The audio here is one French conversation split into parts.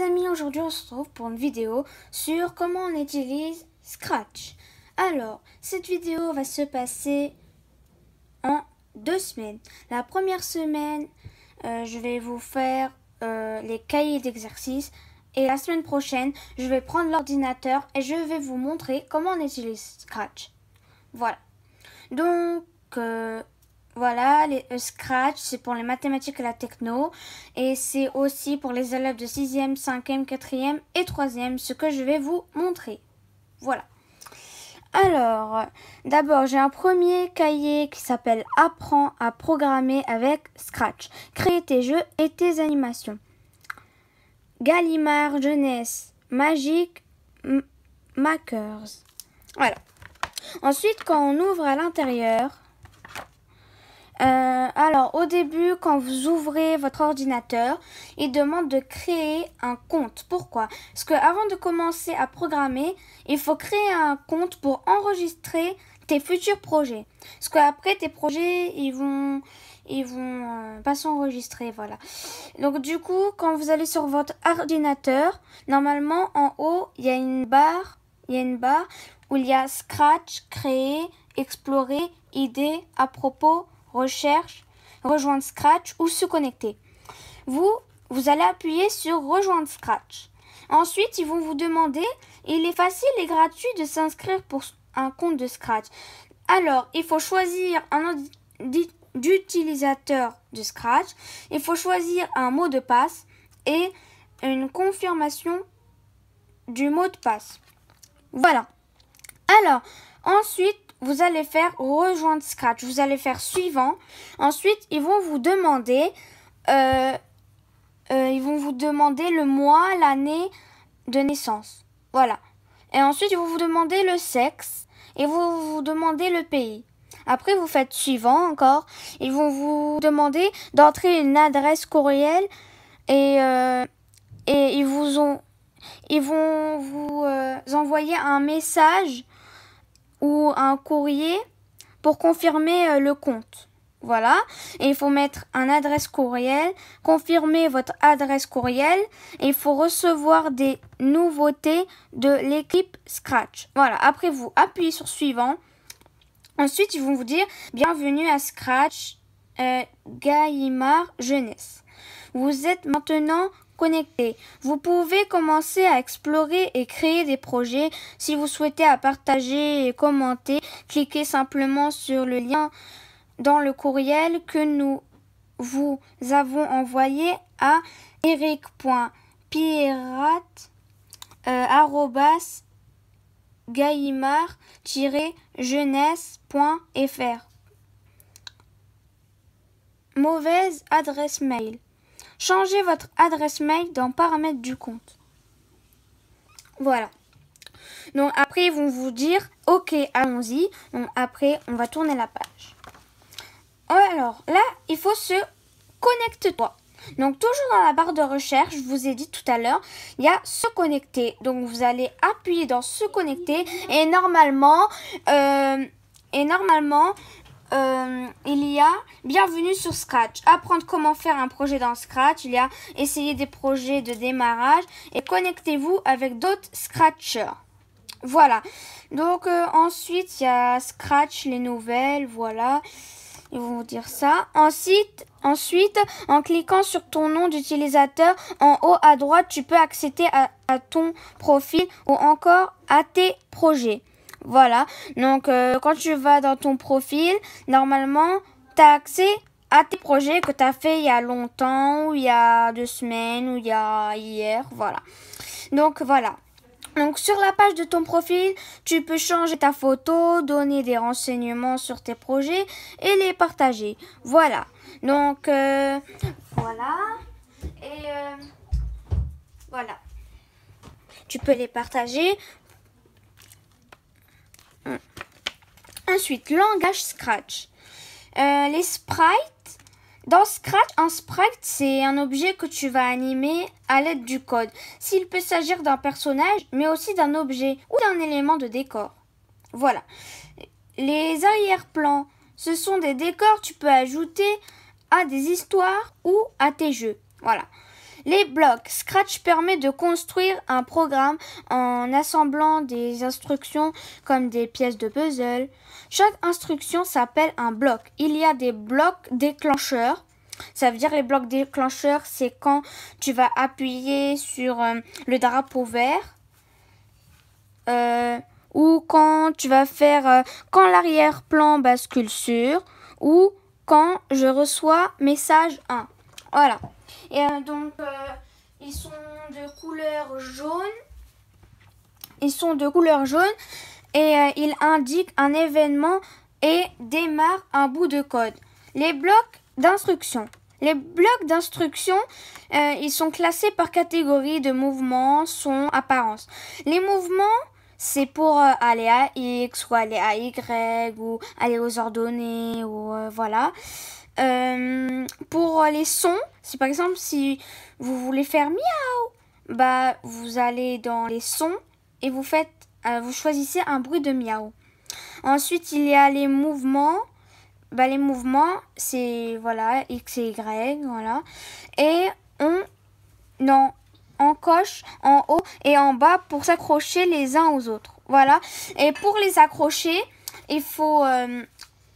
amis, aujourd'hui on se trouve pour une vidéo sur comment on utilise Scratch. Alors, cette vidéo va se passer en deux semaines. La première semaine, euh, je vais vous faire euh, les cahiers d'exercices et la semaine prochaine, je vais prendre l'ordinateur et je vais vous montrer comment on utilise Scratch. Voilà. Donc, euh, voilà, les euh, Scratch, c'est pour les mathématiques et la techno. Et c'est aussi pour les élèves de 6e, 5e, 4e et 3e, ce que je vais vous montrer. Voilà. Alors, d'abord, j'ai un premier cahier qui s'appelle Apprends à programmer avec Scratch. Créer tes jeux et tes animations. Gallimard Jeunesse, Magic Makers. Voilà. Ensuite, quand on ouvre à l'intérieur, au début, quand vous ouvrez votre ordinateur, il demande de créer un compte. Pourquoi Parce que avant de commencer à programmer, il faut créer un compte pour enregistrer tes futurs projets. Parce qu'après, tes projets, ils vont ils vont euh, pas s'enregistrer, voilà. Donc du coup, quand vous allez sur votre ordinateur, normalement en haut, il y a une barre, il y a une barre où il y a scratch, créer, explorer, idées, à propos, recherche, rejoindre Scratch ou se connecter. Vous, vous allez appuyer sur rejoindre Scratch. Ensuite, ils vont vous demander, il est facile et gratuit de s'inscrire pour un compte de Scratch. Alors, il faut choisir un d'utilisateur de Scratch, il faut choisir un mot de passe et une confirmation du mot de passe. Voilà. Alors, ensuite, vous allez faire rejoindre Scratch, vous allez faire suivant. Ensuite, ils vont vous demander, euh, euh, ils vont vous demander le mois, l'année de naissance. Voilà. Et ensuite, ils vont vous demander le sexe et vous vous demandez le pays. Après, vous faites suivant encore. Ils vont vous demander d'entrer une adresse courriel et, euh, et ils vous ont, ils vont vous envoyer un message un courrier pour confirmer euh, le compte. Voilà. Et il faut mettre un adresse courriel, confirmer votre adresse courriel et il faut recevoir des nouveautés de l'équipe Scratch. Voilà. Après, vous appuyez sur suivant. Ensuite, ils vont vous dire bienvenue à Scratch euh, Gaïmar Jeunesse. Vous êtes maintenant vous pouvez commencer à explorer et créer des projets. Si vous souhaitez à partager et commenter, cliquez simplement sur le lien dans le courriel que nous vous avons envoyé à eric.pirate euh, jeunessefr Mauvaise adresse mail. Changez votre adresse mail dans paramètres du compte. Voilà. Donc après, ils vont vous dire, ok, allons-y. Donc après, on va tourner la page. Alors là, il faut se connecte-toi. Donc toujours dans la barre de recherche, je vous ai dit tout à l'heure, il y a se connecter. Donc vous allez appuyer dans se connecter et normalement, euh, et normalement, euh, il y a Bienvenue sur Scratch, apprendre comment faire un projet dans Scratch, il y a essayer des projets de démarrage et connectez-vous avec d'autres Scratchers. Voilà. Donc euh, ensuite, il y a Scratch, les nouvelles, voilà. Ils vont vous dire ça. Ensuite, ensuite, en cliquant sur ton nom d'utilisateur en haut à droite, tu peux accéder à ton profil ou encore à tes projets. Voilà. Donc, euh, quand tu vas dans ton profil, normalement, tu as accès à tes projets que tu as fait il y a longtemps, ou il y a deux semaines, ou il y a hier. Voilà. Donc, voilà. Donc sur la page de ton profil, tu peux changer ta photo, donner des renseignements sur tes projets et les partager. Voilà. Donc euh, voilà. Et euh, voilà. Tu peux les partager Ensuite, langage Scratch. Euh, les sprites. Dans Scratch, un sprite, c'est un objet que tu vas animer à l'aide du code. S'il peut s'agir d'un personnage, mais aussi d'un objet ou d'un élément de décor. Voilà. Les arrière-plans, ce sont des décors que tu peux ajouter à des histoires ou à tes jeux. Voilà. Les blocs. Scratch permet de construire un programme en assemblant des instructions comme des pièces de puzzle. Chaque instruction s'appelle un bloc. Il y a des blocs déclencheurs. Ça veut dire les blocs déclencheurs, c'est quand tu vas appuyer sur euh, le drapeau vert. Euh, ou quand tu vas faire euh, quand l'arrière-plan bascule sur ou quand je reçois message 1. Voilà. Et euh, donc, euh, ils sont de couleur jaune. Ils sont de couleur jaune et euh, ils indiquent un événement et démarrent un bout de code. Les blocs d'instruction. Les blocs d'instruction, ils sont classés par catégorie de mouvements, son, apparence. Les mouvements c'est pour euh, aller à X ou aller à Y ou aller aux ordonnées ou euh, voilà. Euh, pour les sons, si par exemple si vous voulez faire miaou, bah vous allez dans les sons et vous faites, vous choisissez un bruit de miaou. Ensuite il y a les mouvements. Bah, les mouvements, c'est voilà, X et Y, voilà. Et on. Non, en coche en haut et en bas pour s'accrocher les uns aux autres. Voilà. Et pour les accrocher, il faut, euh,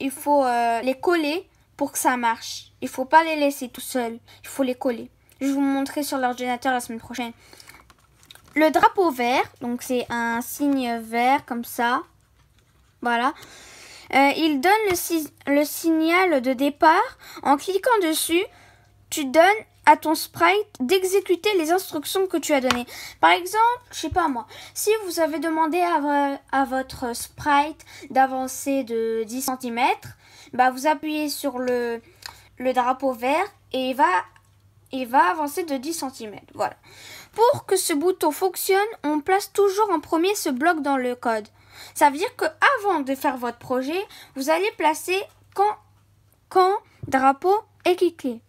il faut euh, les coller pour que ça marche. Il faut pas les laisser tout seuls. Il faut les coller. Je vais vous montrer sur l'ordinateur la semaine prochaine. Le drapeau vert, donc c'est un signe vert comme ça. Voilà. Euh, il donne le, le signal de départ. En cliquant dessus, tu donnes à ton sprite d'exécuter les instructions que tu as donné Par exemple, je sais pas moi, si vous avez demandé à, votre sprite d'avancer de 10 cm, bah vous appuyez sur le, le drapeau vert et il va, il va avancer de 10 cm. Voilà. Pour que ce bouton fonctionne, on place toujours en premier ce bloc dans le code. Ça veut dire que avant de faire votre projet, vous allez placer quand, quand, drapeau et cliquer.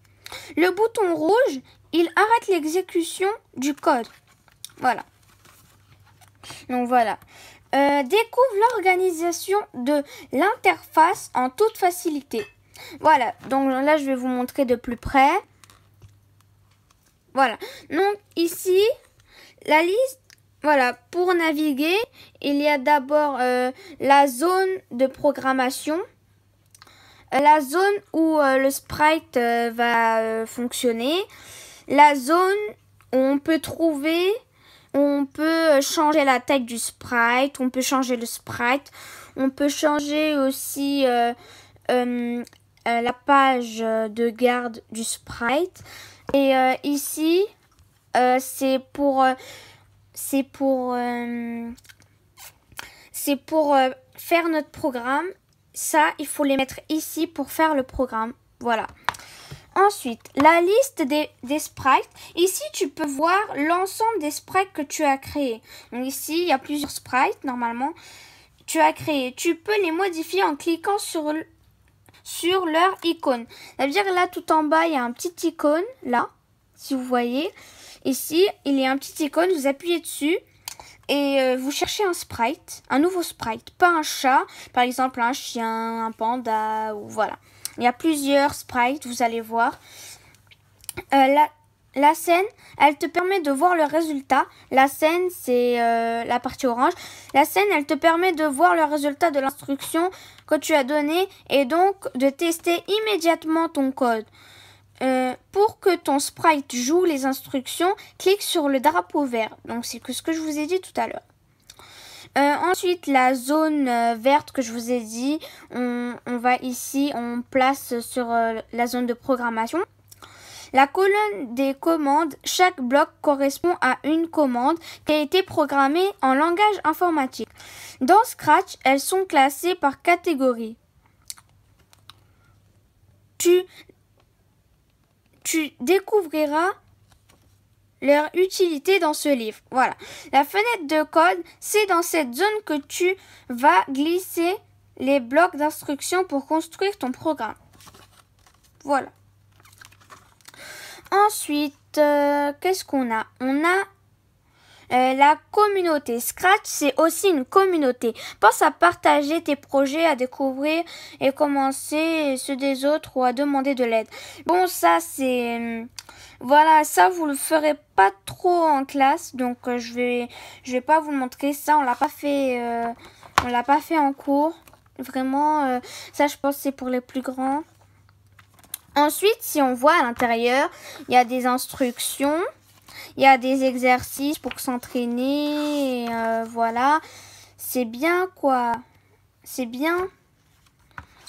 Le bouton rouge, il arrête l'exécution du code. Voilà. Donc voilà. Euh, découvre l'organisation de l'interface en toute facilité. Voilà, donc là je vais vous montrer de plus près. Voilà, donc ici, la liste, voilà, pour naviguer, il y a d'abord euh, la zone de programmation. Euh, la zone où euh, le sprite euh, va fonctionner, la zone où on peut trouver, on peut changer la taille du sprite, on peut changer le sprite, on peut changer aussi la page de garde du sprite. Et ici, c'est pour... c'est pour... c'est pour faire notre programme ça, il faut les mettre ici pour faire le programme. Voilà. Ensuite, la liste des, sprites. Ici, tu peux voir l'ensemble des sprites que tu as créés. Donc ici, il y a plusieurs sprites, normalement, tu as créé. Tu peux les modifier en cliquant sur, sur leur icône. cest à dire là, tout en bas, il y a un petit icône, là, si vous voyez. Ici, il y a un petit icône, vous appuyez dessus et euh, vous cherchez un sprite, un nouveau sprite, pas un chat, par exemple un chien, un panda, ou voilà. Il y a plusieurs sprites, vous allez voir. Euh, la, scène, elle te permet de voir le résultat. La scène, c'est euh, la partie orange. La scène, elle te permet de voir le résultat de l'instruction que tu as donnée et donc de tester immédiatement ton code. Euh, pour que ton sprite joue les instructions, clique sur le drapeau vert. Donc c'est que ce que je vous ai dit tout à l'heure. Euh, ensuite, la zone euh, verte que je vous ai dit, on, va ici, on place sur la zone de programmation. La colonne des commandes, chaque bloc correspond à une commande qui a été programmée en langage informatique. Dans Scratch, elles sont classées par catégorie. Tu tu découvriras leur utilité dans ce livre. Voilà. La fenêtre de code, c'est dans cette zone que tu vas glisser les blocs d'instruction pour construire ton programme. Voilà. Ensuite, euh, qu'est-ce qu'on a On a euh, la communauté Scratch, c'est aussi une communauté. Pense à partager tes projets, à découvrir et commencer ceux des autres ou à demander de l'aide. Bon, ça c'est euh, voilà, ça vous le ferez pas trop en classe, donc euh, je vais je vais pas vous montrer. Ça, on l'a pas fait, on l'a pas fait en cours. Vraiment, ça je pense c'est pour les plus grands. Ensuite, si on voit à l'intérieur, il y a des instructions. Il y a des exercices pour s'entraîner. Euh, voilà. C'est bien quoi. C'est bien.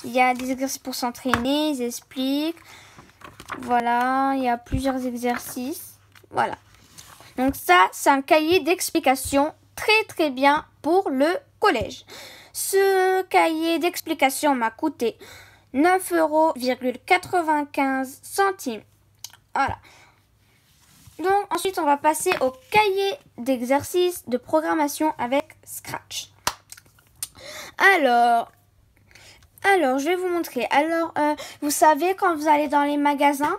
Il y a des exercices pour s'entraîner. Ils expliquent. Voilà. Il y a plusieurs exercices. Voilà. Donc ça, c'est un cahier d'explication très très bien pour le collège. Ce cahier d'explication m'a coûté 9,95 euros. Voilà. Donc ensuite, on va passer au cahier d'exercices de programmation avec Scratch. Alors, alors je vais vous montrer. Alors, euh, vous savez quand vous allez dans les magasins,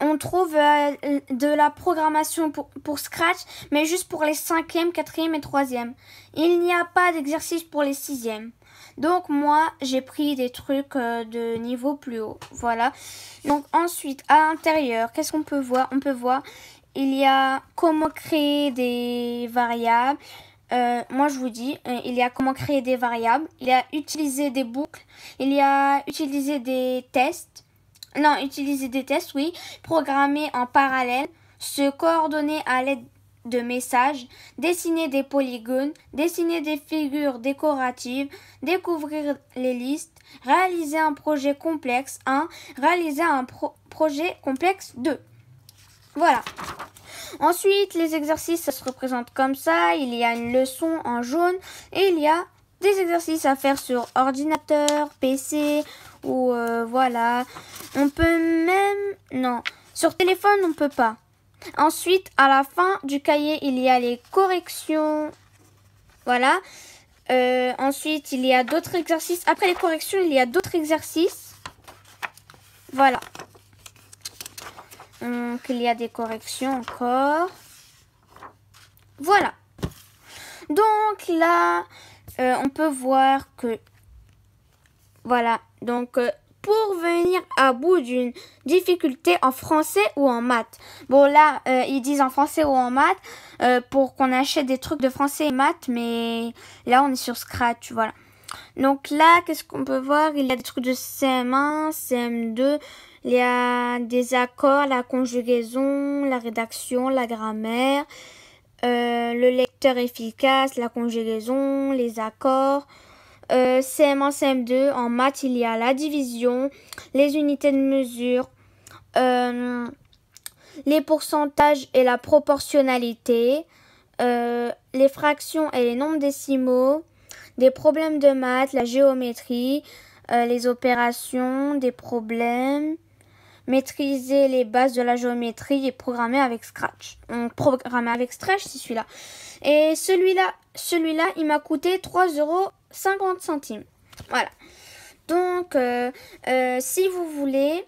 on trouve euh, de la programmation pour, Scratch, mais juste pour les cinquièmes, quatrièmes et 3 Il n'y a pas d'exercice pour les sixièmes. Donc moi, j'ai pris des trucs euh, de niveau plus haut. Voilà. Donc ensuite, à l'intérieur, qu'est-ce qu'on peut voir On peut voir il y a comment créer des variables. Euh, moi, je vous dis, euh, il y a comment créer des variables. Il y a utiliser des boucles. Il y a utiliser des tests. Non, utiliser des tests, oui. Programmer en parallèle. Se coordonner à l'aide de messages, dessiner des polygones, dessiner des figures décoratives, découvrir les listes, réaliser un projet complexe 1, réaliser un projet complexe 2. Voilà. Ensuite, les exercices, ça se représente comme ça. Il y a une leçon en jaune et il y a des exercices à faire sur ordinateur, PC ou euh, voilà. On peut même... Non, sur téléphone, on peut pas. Ensuite, à la fin du cahier, il y a les corrections. Voilà. Euh, ensuite, il y a d'autres exercices. Après les corrections, il y a d'autres exercices. Voilà. Hum, qu'il y a des corrections encore. Voilà. Donc là, euh, on peut voir que... Voilà, donc euh, pour venir à bout d'une difficulté en français ou en maths. Bon là, euh, ils disent en français ou en maths pour qu'on achète des trucs de français et maths, mais là on est sur Scratch, voilà. Donc là, qu'est-ce qu'on peut voir Il y a des trucs de CM1, CM2, il y a des accords, la conjugaison, la rédaction, la grammaire, euh, le lecteur efficace, la conjugaison, les accords. CM1, euh, CM2, en maths, il y a la division, les unités de mesure, euh, les pourcentages et la proportionnalité, les fractions et les nombres décimaux des problèmes de maths, la géométrie, euh, les opérations, des problèmes, maîtriser les bases de la géométrie et programmer avec Scratch. On programme avec Scratch, c'est celui-là. Et celui-là, celui-là, il m'a coûté 3,50€. Voilà. Donc, euh, euh, si vous voulez,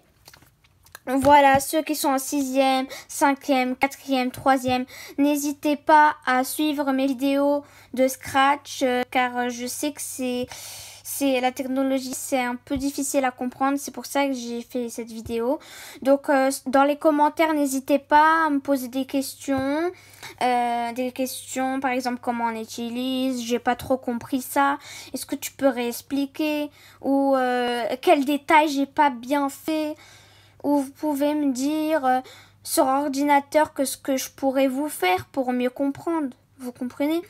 voilà, ceux qui sont en 6e, 5e, 4 n'hésitez pas à suivre mes vidéos de Scratch euh, car je sais que c'est c'est la technologie, c'est un peu difficile à comprendre, c'est pour ça que j'ai fait cette vidéo. Donc euh, dans les commentaires, n'hésitez pas à me poser des questions, euh, des questions par exemple comment on utilise, j'ai pas trop compris ça, est-ce que tu peux réexpliquer ou quel détail j'ai pas bien fait ou vous pouvez me dire euh, sur ordinateur que ce que je pourrais vous faire pour mieux comprendre. Vous comprenez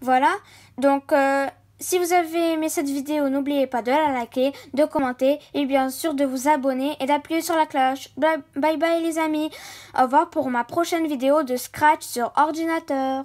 Voilà. Donc, euh, si vous avez aimé cette vidéo, n'oubliez pas de la liker, de commenter et bien sûr de vous abonner et d'appuyer sur la cloche. Bye bye les amis. Au revoir pour ma prochaine vidéo de Scratch sur ordinateur.